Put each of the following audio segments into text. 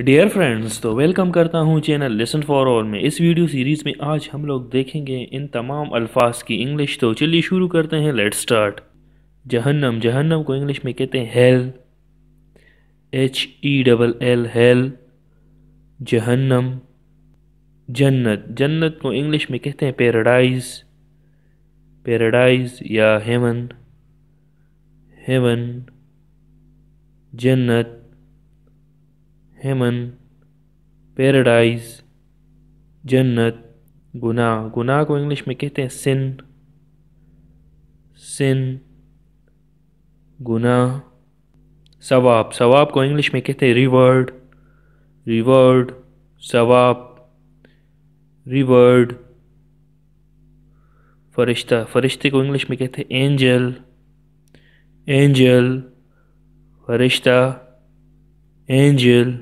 dear friends तो welcome करता हूँ चैनल लेसन फॉर ऑल में इस वीडियो सीरीज़ में आज हम लोग देखेंगे इन तमाम अल्फाज की इंग्लिश तो चलिए शुरू करते हैं लेट स्टार्ट जहन्नम जहन्नम को इंग्लिश में कहते हैं hell H E double L hell जहन्नम जन्नत जन्नत को इंग्लिश में कहते हैं पेराडाइज पेराडाइज या हेवन हेवन जन्नत हेमन पैराडाइज जन्नत गुनाह गुनाह को इंग्लिश में कहते हैं सिन सिन गुनाह सवाब सवाब को इंग्लिश में कहते हैं रिवर्ड रिवर्ड सवाब रिवर्ड फरिश्ता फरिश्ते को इंग्लिश में कहते हैं एंजल एंजल फरिश्ता एंजल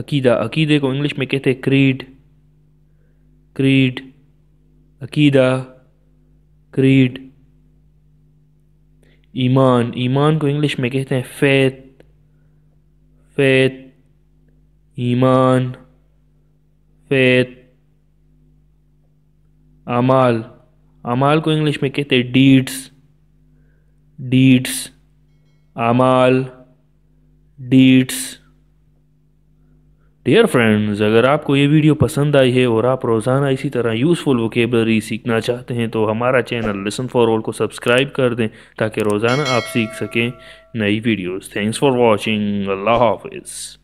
अकीदा अकीदे को इंग्लिश में कहते हैं क्रीड क्रीड अकीदा क्रीड ईमान ईमान को इंग्लिश में कहते हैं फैत फैत ईमान फैत अमाल अमाल को इंग्लिश में कहते हैं डीड्स डीड्स अमाल डीड्स डियर फ्रेंड्स अगर आपको ये वीडियो पसंद आई है और आप रोज़ाना इसी तरह यूज़फुल वोकेबलरी सीखना चाहते हैं तो हमारा चैनल लिसन फॉर ऑल को सब्सक्राइब कर दें ताकि रोज़ाना आप सीख सकें नई वीडियोस थैंक्स फॉर वाचिंग अल्लाह हाफिज़